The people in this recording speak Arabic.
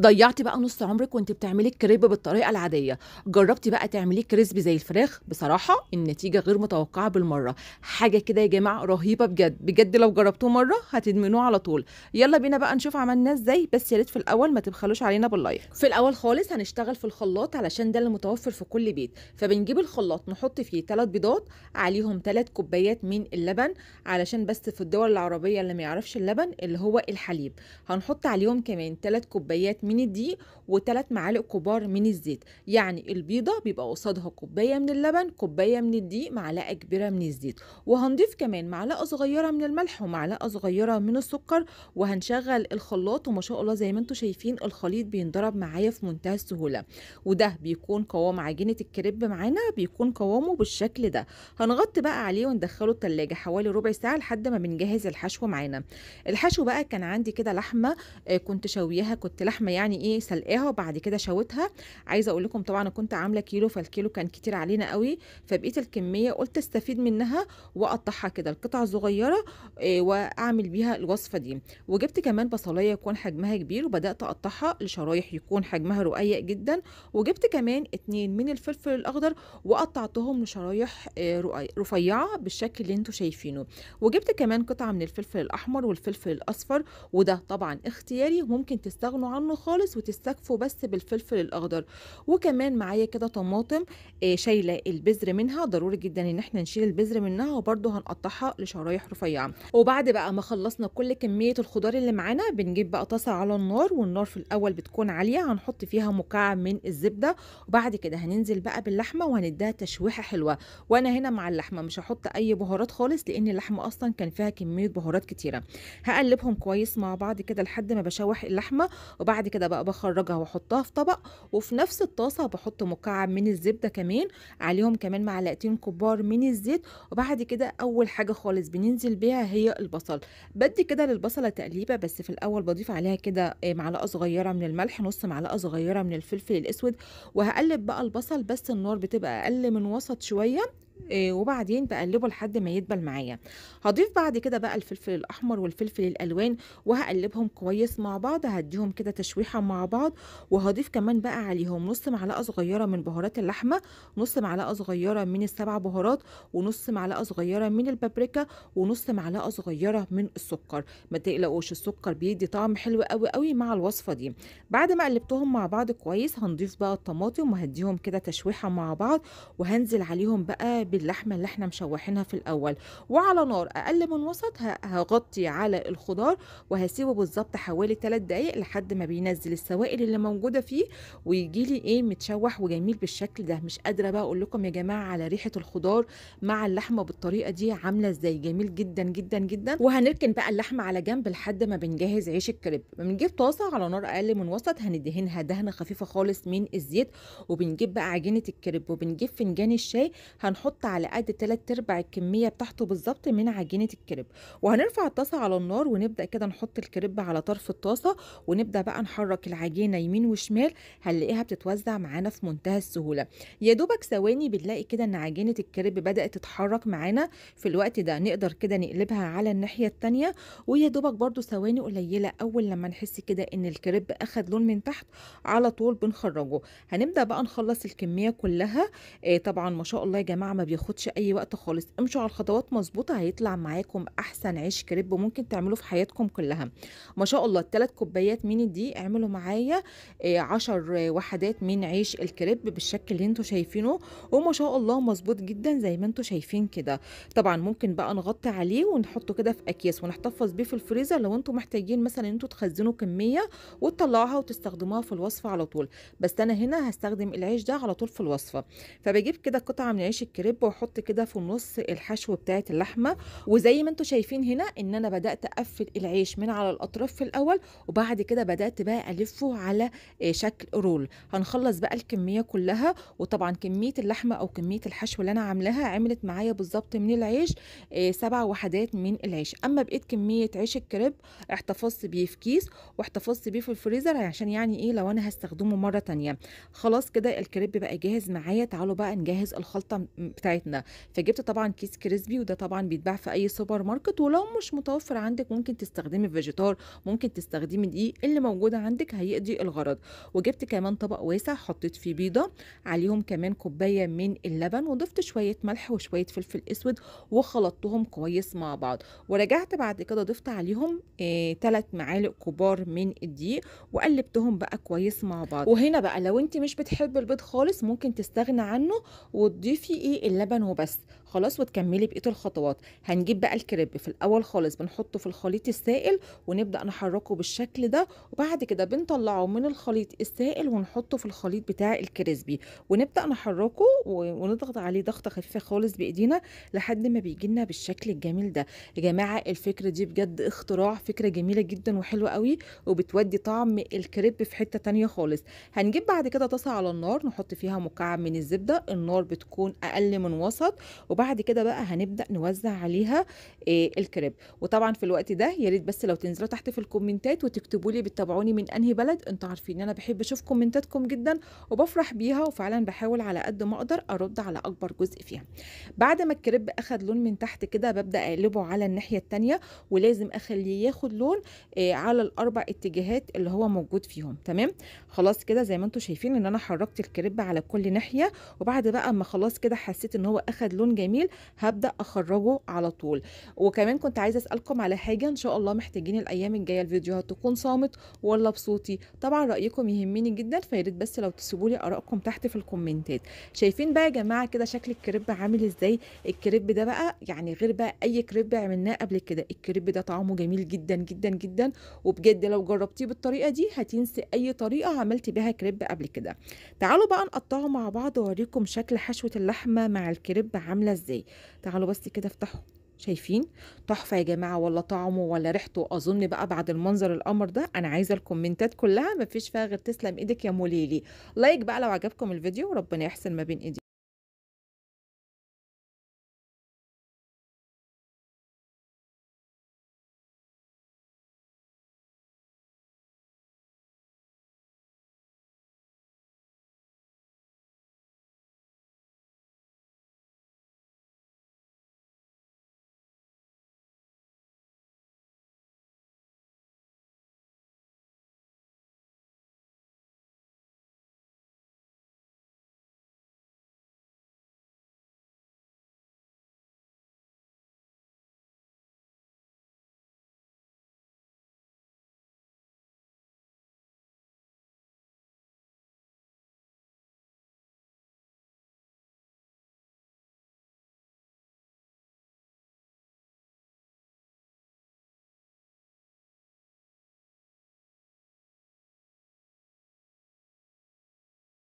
ضيعتي بقى نص عمرك وانت بتعملي الكريب بالطريقه العاديه جربتي بقى تعملي كريسبي زي الفراخ بصراحه النتيجه غير متوقعه بالمره حاجه كده يا جماعه رهيبه بجد بجد لو جربتوه مره هتدمنوه على طول يلا بينا بقى نشوف عملناه ازاي بس يا ريت في الاول ما تبخلوش علينا باللايك في الاول خالص هنشتغل في الخلاط علشان ده اللي متوفر في كل بيت فبنجيب الخلاط نحط فيه 3 بيضات عليهم 3 كوبايات من اللبن علشان بس في الدول العربيه اللي ما يعرفش اللبن اللي هو الحليب هنحط عليهم كمان 3 كوبايات من الدقيق وثلاث معالق كبار من الزيت يعني البيضة بيبقى قصادها كوباية من اللبن كوباية من الدقيق معلقة كبيرة من الزيت وهنضيف كمان معلقة صغيرة من الملح ومعلقة صغيرة من السكر وهنشغل الخلاط وما شاء الله زي ما انتم شايفين الخليط بينضرب معايا في منتهى السهولة وده بيكون قوام عجينة الكريب معانا بيكون قوامه بالشكل ده هنغطي بقى عليه وندخله التلاجة حوالي ربع ساعة لحد ما بنجهز الحشو معانا الحشو بقى كان عندي كده لحمة آه، كنت شويها كنت لحمة يعني ايه سلقاها وبعد كده شوتها عايزه اقول لكم طبعا انا كنت عامله كيلو فالكيلو كان كتير علينا قوي فبقيت الكميه قلت استفيد منها واقطعها كده القطع صغيره إيه واعمل بيها الوصفه دي وجبت كمان بصلايه يكون حجمها كبير وبدات اقطعها لشرايح يكون حجمها رقيق جدا وجبت كمان اتنين من الفلفل الاخضر وقطعتهم لشرايح إيه رفيعه بالشكل اللي انتم شايفينه وجبت كمان قطعه من الفلفل الاحمر والفلفل الاصفر وده طبعا اختياري وممكن تستغنوا عنه خالص وتستكفوا بس بالفلفل الاخضر وكمان معايا كده طماطم آه شايله البذر منها ضروري جدا ان احنا نشيل البذر منها وبرده هنقطعها لشرايح رفيعه وبعد بقى ما خلصنا كل كميه الخضار اللي معانا بنجيب بقى طاسه على النار والنار في الاول بتكون عاليه هنحط فيها مكعب من الزبده وبعد كده هننزل بقى باللحمه وهنديها تشويحه حلوه وانا هنا مع اللحمه مش هحط اي بهارات خالص لان اللحمه اصلا كان فيها كميه بهارات كتيره هقلبهم كويس مع بعض كده لحد ما بشوح اللحمه وبعد كده بقى بخرجها واحطها في طبق وفي نفس الطاسه بحط مكعب من الزبده كمان عليهم كمان معلقتين كبار من الزيت وبعد كده اول حاجه خالص بننزل بيها هي البصل بدي كده للبصله تقليبه بس في الاول بضيف عليها كده آه، معلقه صغيره من الملح نص معلقه صغيره من الفلفل الاسود وهقلب بقى البصل بس النار بتبقى اقل من وسط شويه آه، وبعدين بقلبه لحد ما يدبل معايا هضيف بعد كده بقى الفلفل الاحمر والفلفل الالوان وهقلبهم كويس مع بعض هديهم كده تشويحه مع بعض وهضيف كمان بقى عليهم نص معلقه صغيره من بهارات اللحمه نص معلقه صغيره من السبع بهارات ونص معلقه صغيره من البابريكا ونص معلقه صغيره من السكر ما تقلقوش السكر بيدي طعم حلو قوي قوي مع الوصفه دي بعد ما قلبتهم مع بعض كويس هنضيف بقى الطماطم وهديهم كده تشويحه مع بعض وهنزل عليهم بقى باللحمة اللي احنا مشوحينها في الأول وعلى نار أقل من وسط هغطي على الخضار وهسيبه بالظبط حوالي 3 دقايق لحد ما بينزل السوائل اللي موجودة فيه ويجي لي إيه متشوح وجميل بالشكل ده مش قادرة بقى أقول لكم يا جماعة على ريحة الخضار مع اللحمة بالطريقة دي عاملة إزاي جميل جدا جدا جدا وهنركن بقى اللحمة على جنب لحد ما بنجهز عيش الكريب بنجيب طاسة على نار أقل من وسط هندهنها دهنة خفيفة خالص من الزيت وبنجيب بقى عجينة الكريب وبنجيب فنجان الشاي هنحط هنحط على قد تلات ارباع الكمية بتاعته بالظبط من عجينة الكريب وهنرفع الطاسة على النار ونبدأ كده نحط الكريب على طرف الطاسة ونبدأ بقى نحرك العجينة يمين وشمال هنلاقيها بتتوزع معانا في منتهى السهولة يا دوبك ثواني بنلاقي كده ان عجينة الكريب بدأت تتحرك معانا في الوقت ده نقدر كده نقلبها على الناحية التانية ويا دوبك برده ثواني قليلة اول لما نحس كده ان الكريب اخد لون من تحت على طول بنخرجه هنبدأ بقى نخلص الكمية كلها إيه طبعا ما شاء الله يا جماعة ما بياخدش اي وقت خالص امشوا على الخطوات مظبوطه هيطلع معاكم احسن عيش كريب ممكن تعملوه في حياتكم كلها ما شاء الله التلات كوبايات من دي اعملوا معايا آه، عشر وحدات من عيش الكريب بالشكل اللي انتوا شايفينه وما شاء الله مظبوط جدا زي ما انتوا شايفين كده طبعا ممكن بقى نغطي عليه ونحطه كده في اكياس ونحتفظ بيه في الفريزر لو انتوا محتاجين مثلا انتوا تخزنوا كميه وتطلعوها وتستخدموها في الوصفه على طول بس انا هنا هستخدم العيش ده على طول في الوصفه فبجيب كده قطعه من عيش الكريب وهلب طيب واحط كده في النص الحشو بتاعه اللحمه وزي ما انتم شايفين هنا ان انا بدات اقفل العيش من على الاطراف في الاول وبعد كده بدات بقى الفه على آه، شكل رول هنخلص بقى الكميه كلها وطبعا كميه اللحمه او كميه الحشو اللي انا عاملاها عملت معايا بالظبط من العيش آه، سبع وحدات من العيش اما بقيت كميه عيش الكريب احتفظت بيه في كيس واحتفظت بيه في الفريزر عشان يعني ايه لو انا هستخدمه مره تانية خلاص كده الكريب بقى جاهز معايا تعالوا بقى نجهز الخلطه بتاعتنا فجبت طبعا كيس كريسبي وده طبعا بيتباع في اي سوبر ماركت ولو مش متوفر عندك ممكن تستخدمي فيجيتار ممكن تستخدمي دقيق اللي موجوده عندك هيقضي الغرض وجبت كمان طبق واسع حطيت فيه بيضه عليهم كمان كوبايه من اللبن وضفت شويه ملح وشويه فلفل اسود وخلطتهم كويس مع بعض ورجعت بعد كده ضفت عليهم ثلاث آه معالق كبار من الدقيق وقلبتهم بقى كويس مع بعض وهنا بقى لو انت مش بتحبي البيض خالص ممكن تستغنى عنه وتضيفي ايه اللبن وبس خلاص وتكملي بقيه الخطوات هنجيب بقى الكريب في الاول خالص بنحطه في الخليط السائل ونبدا نحركه بالشكل ده وبعد كده بنطلعه من الخليط السائل ونحطه في الخليط بتاع الكريسبي ونبدا نحركه ونضغط عليه ضغطه خفيفه خالص بايدينا لحد ما بيجي لنا بالشكل الجميل ده يا جماعه الفكره دي بجد اختراع فكره جميله جدا وحلوه قوي وبتودي طعم الكريب في حته تانية خالص هنجيب بعد كده طاسه على النار نحط فيها مكعب من الزبده النار بتكون اقل من وسط وبعد وبعد كده بقى هنبدا نوزع عليها إيه الكريب وطبعا في الوقت ده يا ريت بس لو تنزلوا تحت في الكومنتات وتكتبوا لي بتتابعوني من انهي بلد انتوا عارفين انا بحب اشوف كومنتاتكم جدا وبفرح بيها وفعلا بحاول على قد ما اقدر ارد على اكبر جزء فيها بعد ما الكريب اخد لون من تحت كده ببدا اقلبه على الناحيه الثانيه ولازم اخليه ياخد لون إيه على الاربع اتجاهات اللي هو موجود فيهم تمام خلاص كده زي ما انتم شايفين ان انا حركت الكريب على كل ناحيه وبعد بقى اما خلاص كده حسيت ان هو اخد لون جميل جميل هبدا اخرجه على طول وكمان كنت عايزه اسالكم على حاجه ان شاء الله محتاجين الايام الجايه الفيديوهات تكون صامت ولا بصوتي طبعا رايكم يهمني جدا فياريت بس لو تسيبوا لي ارائكم تحت في الكومنتات شايفين بقى يا جماعه كده شكل الكريب عامل ازاي الكريب ده بقى يعني غير بقى اي كريب عملناه قبل كده الكريب ده طعمه جميل جدا جدا جدا وبجد لو جربتيه بالطريقه دي هتنسي اي طريقه عملت بيها كريب قبل كده تعالوا بقى نقطعه مع بعض واوريكم شكل حشوه اللحمه مع الكريب عامله ازاي تعالوا بس كده افتحوا شايفين تحفه يا جماعه ولا طعمه ولا ريحته اظن بقى بعد المنظر القمر ده انا عايزه الكومنتات كلها مفيش فيها غير تسلم ايدك يا موليلي لايك بقى لو عجبكم الفيديو وربنا يحسن ما بين ايديك